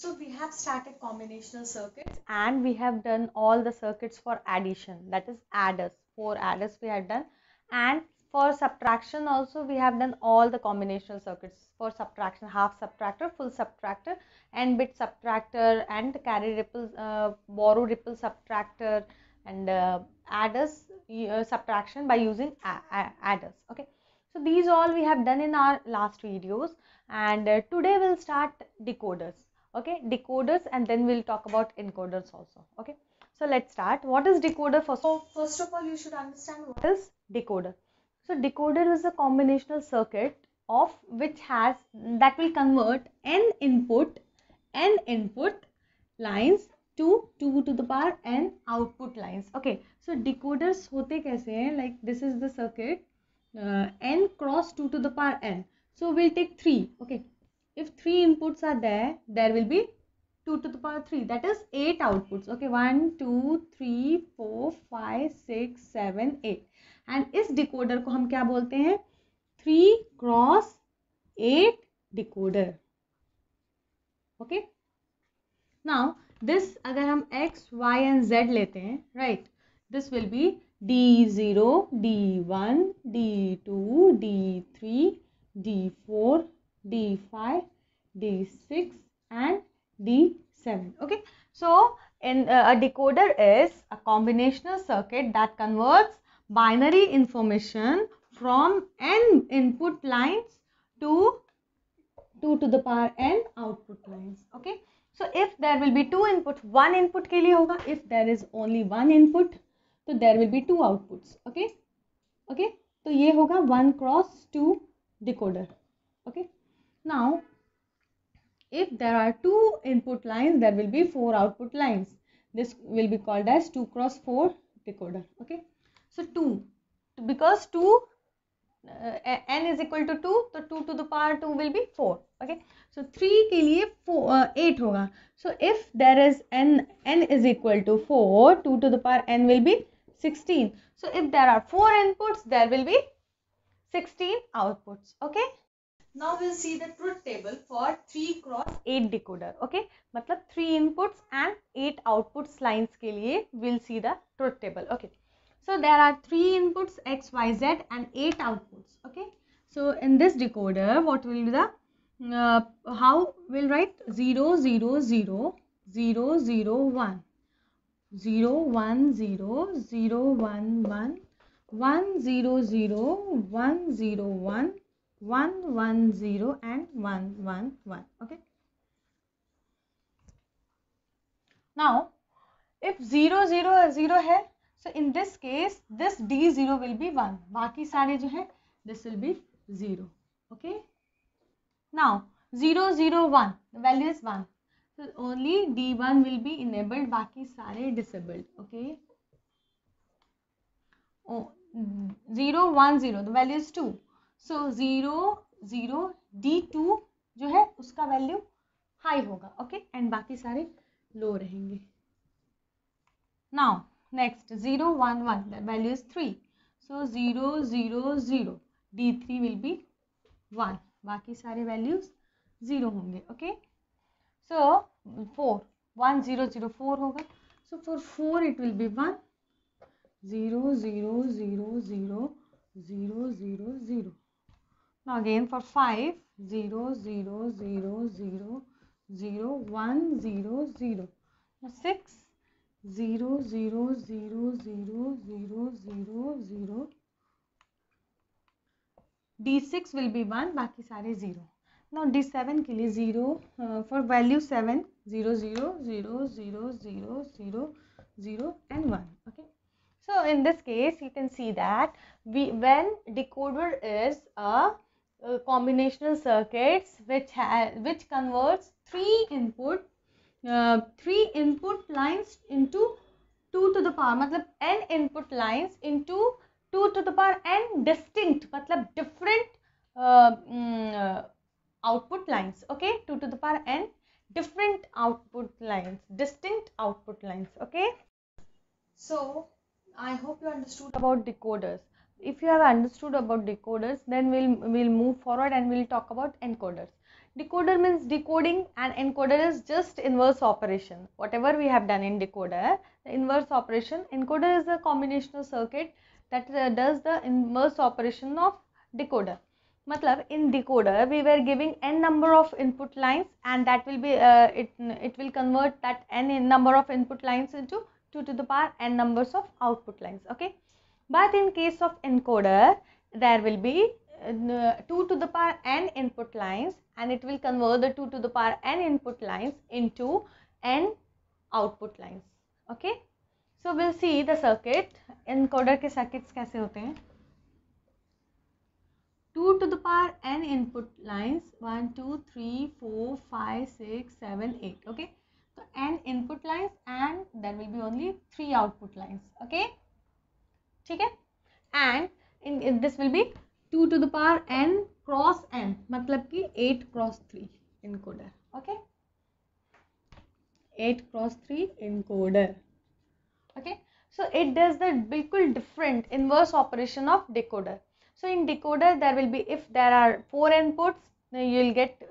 So we have static combinational circuits and we have done all the circuits for addition that is adders, 4 adders we have done and for subtraction also we have done all the combinational circuits for subtraction half subtractor, full subtractor, n bit subtractor and carry ripple, uh, borrow ripple subtractor and uh, adders uh, subtraction by using adders. Okay. So these all we have done in our last videos and uh, today we'll start decoders okay decoders and then we'll talk about encoders also okay so let's start what is decoder first so first of all you should understand what is decoder so decoder is a combinational circuit of which has that will convert n input n input lines to 2 to the power n output lines okay so decoders hote kaise hain like this is the circuit uh, n cross 2 to the power n so we'll take 3 okay if three inputs are there there will be 2 to the power 3 that is 8 outputs okay 1 2 3 4 5 6 7 8 and इस decoder को हम क्या बोलते हैं three cross eight decoder okay now this अगर हम X Y and Z लेते हैं right this will be D zero D one D two D three D four D5, D6 and D7. Okay. So, in, uh, a decoder is a combinational circuit that converts binary information from n input lines to 2 to the power n output lines. Okay. So, if there will be two inputs, one input के लिए होगा. If there is only one input, so there will be two outputs. Okay. Okay. So ये होगा one cross two decoder. Okay. Now, if there are two input lines, there will be four output lines. This will be called as 2 cross 4 decoder. Okay. So, 2 because 2 uh, n is equal to 2 the 2 to the power 2 will be 4 okay so 3 के लिए 4 uh, 8 होगा so if there is n n is equal to 4 2 to the power n will be 16 so if there are 4 inputs there will be 16 outputs okay now we'll see the truth table for 3 cross 8 decoder. Okay. मतलब 3 inputs and 8 outputs lines के लिए we'll see the truth table. Okay. So there are 3 inputs x, y, z and 8 outputs. Okay. So in this decoder what will be the uh, how we'll write 0 0 0 0 0 1 0 1 0 0 1 1 1 0 0 1 0 1 1, 1, 0 and 1, 1, 1. Okay. Now, if 0, 0, 0 है, so in this case, this D0 will be 1. बाकी सारे जो है, this will be 0. Okay. Now, 0, 0, 1, the value is 1. So, only D1 will be enabled, बाकी सारे disabled. Okay. Oh, 0, 1, 0, the value is 2. So zero zero D two जो है उसका value high होगा ओके एंड बाकी सारे लो रहेंगे now next zero one one value is three so zero zero zero D three will be one बाकी सारे values zero होंगे okay so four one zero zero four होगा so for four it will be one zero zero zero zero zero zero zero Now again for 5, 0, 0, 0, 0, 0, 1, 0, 0. Now 6, 0, 0, 0, 0, 0, 0, 0. D6 will be 1, बाकी सारे 0. Now D7 के लिए 0, uh, for value 7, 0, 0, 0, 0, 0, 0, 0 and 1. Okay. So in this case, you can see that we when decoder is a uh, combinational circuits which which converts three input uh, three input lines into 2 to the power मतलब n input lines into 2 to the power n distinct मतलब different uh, um, output lines okay 2 to the power n different output lines distinct output lines okay so I hope you understood about decoders if you have understood about decoders then we'll we'll move forward and we'll talk about encoders decoder means decoding and encoder is just inverse operation whatever we have done in decoder the inverse operation encoder is a combinational circuit that uh, does the inverse operation of decoder matlab in decoder we were giving n number of input lines and that will be uh, it it will convert that n number of input lines into 2 to the power n numbers of output lines okay but in case of encoder, there will be uh, 2 to the power n input lines and it will convert the 2 to the power n input lines into n output lines. Okay. So, we'll see the circuit. Encoder circuits कैसे होते हैं? 2 to the power n input lines 1, 2, 3, 4, 5, 6, 7, 8. Okay. So, n input lines and there will be only 3 output lines. Okay. ठीक है and in this will be two to the power N cross N मतलब कि eight cross three encoder. Okay, eight cross three encoder. Okay, so it does the bilkul different inverse operation of decoder so in decoder there will be if there are four inputs you will get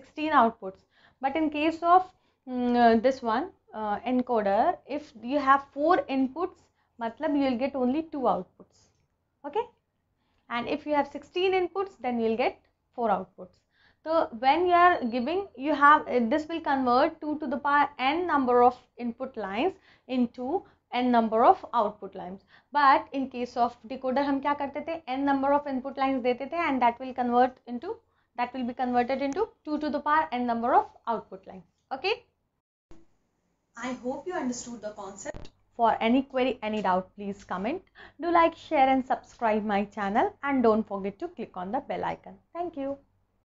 uh, 16 outputs but in case of mm, uh, this one uh, encoder if you have four inputs matlab you will get only two outputs okay and if you have 16 inputs then you will get four outputs so when you are giving you have uh, this will convert 2 to the power n number of input lines into n number of output lines but in case of decoder hum kya karte the n number of input lines dete the and that will convert into that will be converted into 2 to the power n number of output lines okay i hope you understood the concept for any query, any doubt, please comment. Do like, share and subscribe my channel and don't forget to click on the bell icon. Thank you.